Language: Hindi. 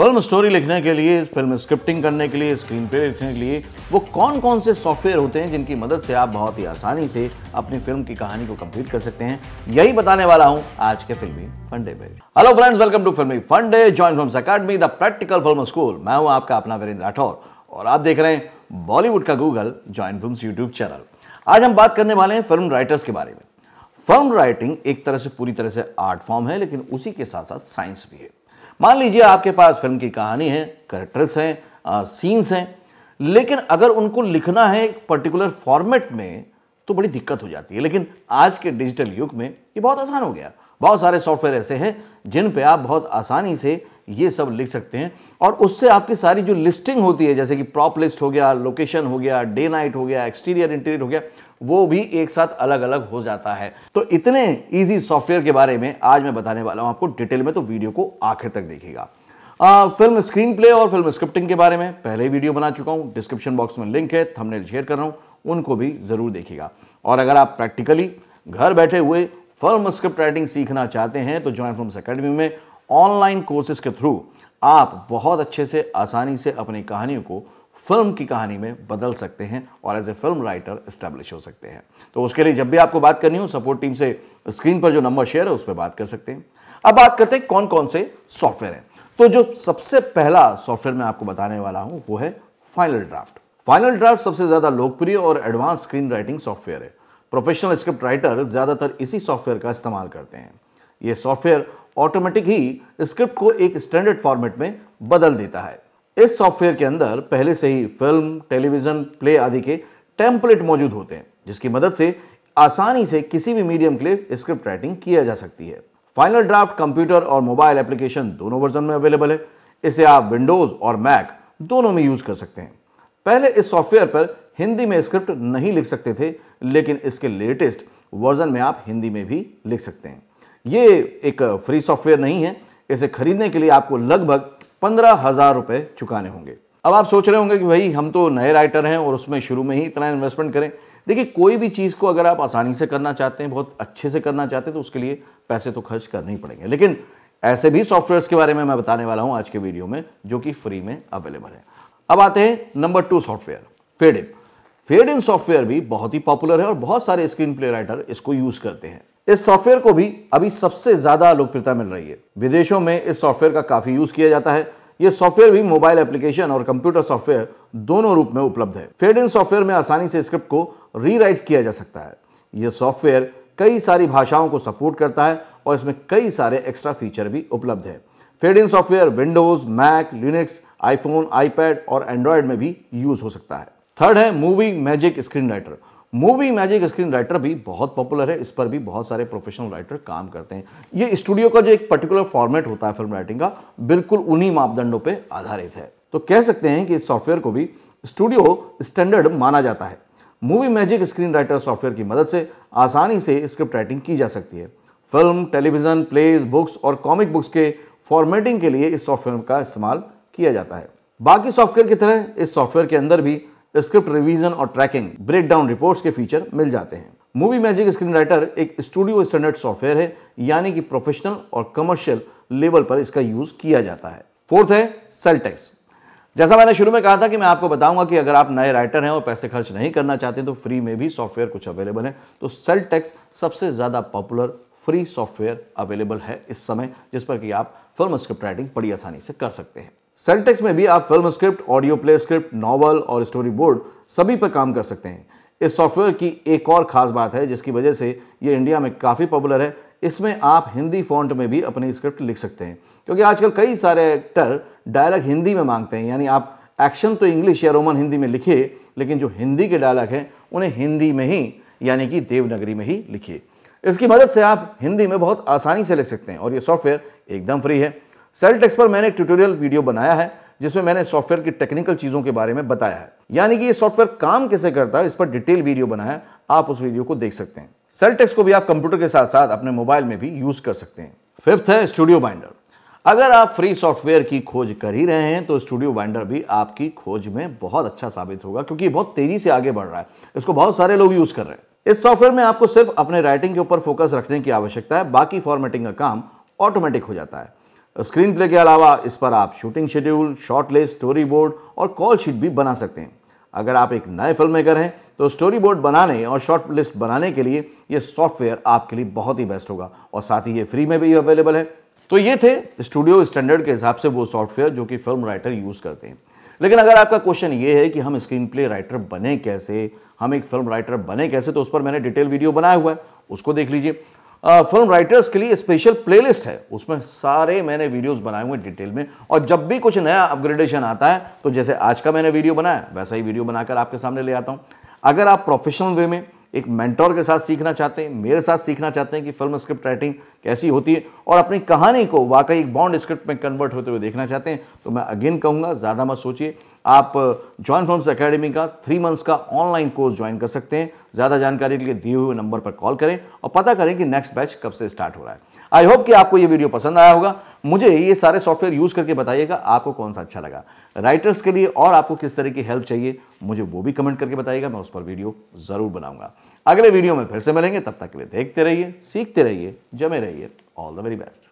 फिल्म स्टोरी लिखने के लिए फिल्म स्क्रिप्टिंग करने के लिए स्क्रीन प्ले लिखने के लिए वो कौन कौन से सॉफ्टवेयर होते हैं जिनकी मदद से आप बहुत ही आसानी से अपनी फिल्म की कहानी को कंप्लीट कर सकते हैं यही बताने वाला हूं आज के फिल्मी फंडे में hello friends welcome to Filmy Funde Join Film Academy the practical film school मैं हूं आपका अपना वीरेंद्र राठौर और आप देख रहे हैं बॉलीवुड का Google Join Film YouTube channel आज हम बात करने वाले हैं फिल्म राइटर्स के बारे में फिल्म राइटिंग एक तरह से पूरी तरह से आर्ट फॉर्म है लेकिन उसी के साथ साथ साइंस भी है मान लीजिए आपके पास फिल्म की कहानी है करेक्टर्स हैं सीन्स हैं लेकिन अगर उनको लिखना है एक पर्टिकुलर फॉर्मेट में तो बड़ी दिक्कत हो जाती है लेकिन आज के डिजिटल युग में ये बहुत आसान हो गया बहुत सारे सॉफ्टवेयर ऐसे हैं जिन पे आप बहुत आसानी से ये सब लिख सकते हैं और उससे आपकी सारी जो लिस्टिंग होती है जैसे कि प्रॉप लिस्ट हो गया लोकेशन हो गया डे नाइट हो गया एक्सटीरियर इंटीरियर हो गया वो भी एक साथ अलग अलग हो जाता है तो इतने ईजी सॉफ्टवेयर के बारे में आज मैं बताने वाला हूँ आपको डिटेल में तो वीडियो को आखिर तक देखिएगा आ, फिल्म स्क्रीन प्ले और फिल्म स्क्रिप्टिंग के बारे में पहले वीडियो बना चुका हूँ डिस्क्रिप्शन बॉक्स में लिंक है थंबनेल शेयर कर रहा हूँ उनको भी ज़रूर देखिएगा और अगर आप प्रैक्टिकली घर बैठे हुए फिल्म स्क्रिप्ट राइटिंग सीखना चाहते हैं तो ज्वाइन फिल्म अकेडमी में ऑनलाइन कोर्सेज के थ्रू आप बहुत अच्छे से आसानी से अपनी कहानियों को फिल्म की कहानी में बदल सकते हैं और as a film writer establish हो सकते हैं तो उसके लिए जब भी आपको बात करनी हो सपोर्ट टीम से स्क्रीन पर जो नंबर शेयर है उस पर बात कर सकते हैं अब बात करते हैं कौन कौन से सॉफ्टवेयर हैं तो जो सबसे पहला सॉफ्टवेयर मैं आपको बताने वाला हूं वो है फाइनल ड्राफ्ट फाइनल ड्राफ्ट सबसे ज़्यादा लोकप्रिय और एडवांस स्क्रीन राइटिंग सॉफ्टवेयर है प्रोफेशनल स्क्रिप्ट राइटर ज़्यादातर इसी सॉफ्टवेयर का इस्तेमाल करते हैं यह सॉफ्टवेयर ऑटोमेटिक ही स्क्रिप्ट को एक स्टैंडर्ड फॉर्मेट में बदल देता है इस सॉफ्टवेयर के अंदर पहले से ही फिल्म टेलीविज़न प्ले आदि के टेम्पलेट मौजूद होते हैं जिसकी मदद से आसानी से किसी भी मीडियम के लिए स्क्रिप्ट राइटिंग किया जा सकती है फाइनल ड्राफ्ट कंप्यूटर और मोबाइल एप्लीकेशन दोनों वर्जन में अवेलेबल है इसे आप विंडोज़ और मैक दोनों में यूज़ कर सकते हैं पहले इस सॉफ्टवेयर पर हिंदी में स्क्रिप्ट नहीं लिख सकते थे लेकिन इसके लेटेस्ट वर्जन में आप हिंदी में भी लिख सकते हैं ये एक फ्री सॉफ्टवेयर नहीं है इसे खरीदने के लिए आपको लगभग पंद्रह हज़ार रुपये चुकाने होंगे अब आप सोच रहे होंगे कि भाई हम तो नए राइटर हैं और उसमें शुरू में ही इतना इन्वेस्टमेंट करें देखिए कोई भी चीज़ को अगर आप आसानी से करना चाहते हैं बहुत अच्छे से करना चाहते हैं तो उसके लिए पैसे तो खर्च करने ही पड़ेंगे लेकिन ऐसे भी सॉफ्टवेयर्स के बारे में मैं बताने वाला हूँ आज के वीडियो में जो कि फ्री में अवेलेबल है अब आते हैं number two software Fade In Fade In software भी बहुत ही पॉपुलर है और बहुत सारे स्क्रीन प्ले राइटर इसको यूज़ करते हैं इस सॉफ्टवेयर को भी अभी सबसे ज़्यादा लोकप्रियता मिल रही है विदेशों में इस सॉफ्टवेयर का काफ़ी यूज़ किया जाता है ये सॉफ्टवेयर भी मोबाइल एप्लीकेशन और कंप्यूटर सॉफ्टवेयर दोनों रूप में उपलब्ध है फेड इन सॉफ्टवेयर में आसानी से स्क्रिप्ट को रीराइट किया जा सकता है यह सॉफ्टवेयर कई सारी भाषाओं को सपोर्ट करता है और इसमें कई सारे एक्स्ट्रा फीचर भी उपलब्ध है Fade In software Windows Mac Linux iPhone iPad और एंड्रॉयड में भी यूज हो सकता है थर्ड है Movie Magic Screenwriter Movie Magic Screenwriter भी बहुत पॉपुलर है इस पर भी बहुत सारे प्रोफेशनल राइटर काम करते हैं ये स्टूडियो का जो एक पर्टिकुलर फॉर्मेट होता है फिल्म राइटिंग का बिल्कुल उन्हीं मापदंडों पर आधारित है तो कह सकते हैं कि इस सॉफ्टवेयर को भी स्टूडियो स्टैंडर्ड माना जाता है Movie Magic Screenwriter software की मदद से आसानी से स्क्रिप्ट राइटिंग की जा सकती है फिल्म टेलीविज़न प्लेज बुक्स और कॉमिक बुक्स के फॉर्मेटिंग के लिए इस सॉफ्टवेयर का इस्तेमाल किया जाता है बाकी सॉफ्टवेयर की तरह इस सॉफ्टवेयर के अंदर भी स्क्रिप्ट रिवीजन और ट्रैकिंग ब्रेक डाउन रिपोर्ट्स के फीचर मिल जाते हैं मूवी मैजिक स्क्रीन राइटर एक स्टूडियो स्टैंडर्ड सॉफ्टवेयर है यानी कि प्रोफेशनल और कमर्शियल लेवल पर इसका यूज किया जाता है फोर्थ है सेल टैक्स जैसा मैंने शुरू में कहा था कि मैं आपको बताऊंगा कि अगर आप नए राइटर हैं और पैसे खर्च नहीं करना चाहते तो फ्री में भी सॉफ्टवेयर कुछ अवेलेबल है तो सेल टैक्स सबसे ज़्यादा पॉपुलर फ्री सॉफ्टवेयर अवेलेबल है इस समय जिस पर कि आप फिल्म स्क्रिप्ट राइटिंग बड़ी आसानी से कर सकते हैं सेल्टेक्स में भी आप film script audio play script novel और स्टोरी बोर्ड सभी पर काम कर सकते हैं इस सॉफ्टवेयर की एक और ख़ास बात है जिसकी वजह से ये इंडिया में काफ़ी पॉपुलर है इसमें आप हिंदी फॉन्ट में भी अपनी स्क्रिप्ट लिख सकते हैं क्योंकि आजकल कई सारे एक्टर डायलॉग हिंदी में मांगते हैं यानी आप एक्शन तो इंग्लिश या रोमन हिंदी में लिखिए लेकिन जो हिंदी के डायलॉग हैं उन्हें हिंदी में ही यानी कि देवनगरी में ही लिखिए इसकी मदद से आप हिंदी में बहुत आसानी से लिख सकते हैं और ये सॉफ्टवेयर एकदम फ्री है सेल पर मैंने एक ट्यूटोरियल वीडियो बनाया है जिसमें मैंने सॉफ्टवेयर की टेक्निकल चीज़ों के बारे में बताया है यानी कि ये सॉफ्टवेयर काम कैसे करता है इस पर डिटेल वीडियो बनाया आप उस वीडियो को देख सकते हैं सेल को भी आप कंप्यूटर के साथ साथ अपने मोबाइल में भी यूज़ कर सकते हैं फिफ्थ है स्टूडियो बाइंडर अगर आप फ्री सॉफ्टवेयर की खोज कर ही रहे हैं तो स्टूडियो बाइंडर भी आपकी खोज में बहुत अच्छा साबित होगा क्योंकि बहुत तेजी से आगे बढ़ रहा है इसको बहुत सारे लोग यूज़ कर रहे हैं इस सॉफ्टवेयर में आपको सिर्फ अपने राइटिंग के ऊपर फोकस रखने की आवश्यकता है बाकी फॉर्मेटिंग का काम ऑटोमेटिक हो जाता है स्क्रीन प्ले के अलावा इस पर आप shooting schedule shot list storyboard और कॉल शीट भी बना सकते हैं अगर आप एक नए फिल्म मेकर हैं तो स्टोरी बोर्ड बनाने और शॉर्ट लिस्ट बनाने के लिए ये सॉफ्टवेयर आपके लिए बहुत ही बेस्ट होगा और साथ ही ये फ्री में भी अवेलेबल है तो ये थे स्टूडियो स्टैंडर्ड के हिसाब से वो सॉफ्टवेयर जो कि फिल्म राइटर यूज़ करते हैं लेकिन अगर आपका क्वेश्चन ये है कि हम स्क्रीन प्ले राइटर बने कैसे हम एक फिल्म राइटर बने कैसे तो उस पर मैंने डिटेल वीडियो बनाया हुआ है उसको देख लीजिए फिल्म राइटर्स के लिए स्पेशल प्लेलिस्ट है उसमें सारे मैंने वीडियोस बनाए हुए डिटेल में और जब भी कुछ नया अपग्रेडेशन आता है तो जैसे आज का मैंने वीडियो बनाया वैसा ही वीडियो बनाकर आपके सामने ले आता हूँ अगर आप प्रोफेशनल वे में एक मेंटोर के साथ सीखना चाहते हैं मेरे साथ सीखना चाहते हैं कि फिल्म स्क्रिप्ट राइटिंग कैसी होती है और अपनी कहानी को वाकई एक बॉन्ड स्क्रिप्ट में कन्वर्ट होते हुए देखना चाहते हैं तो मैं अगेन कहूँगा ज़्यादा मत सोचिए आप ज्वाइन फॉर्म्स अकेडमी का थ्री मंथ्स का ऑनलाइन कोर्स ज्वाइन कर सकते हैं ज़्यादा जानकारी के लिए दिए हुए नंबर पर कॉल करें और पता करें कि नेक्स्ट बैच कब से स्टार्ट हो रहा है आई होप कि आपको यह वीडियो पसंद आया होगा मुझे ये सारे सॉफ्टवेयर यूज़ करके बताइएगा आपको कौन सा अच्छा लगा राइटर्स के लिए और आपको किस तरह की हेल्प चाहिए मुझे वो भी कमेंट करके बताइएगा मैं उस पर वीडियो ज़रूर बनाऊंगा अगले वीडियो में फिर से मिलेंगे तब तक के लिए देखते रहिए सीखते रहिए जमे रहिए ऑल द वेरी बेस्ट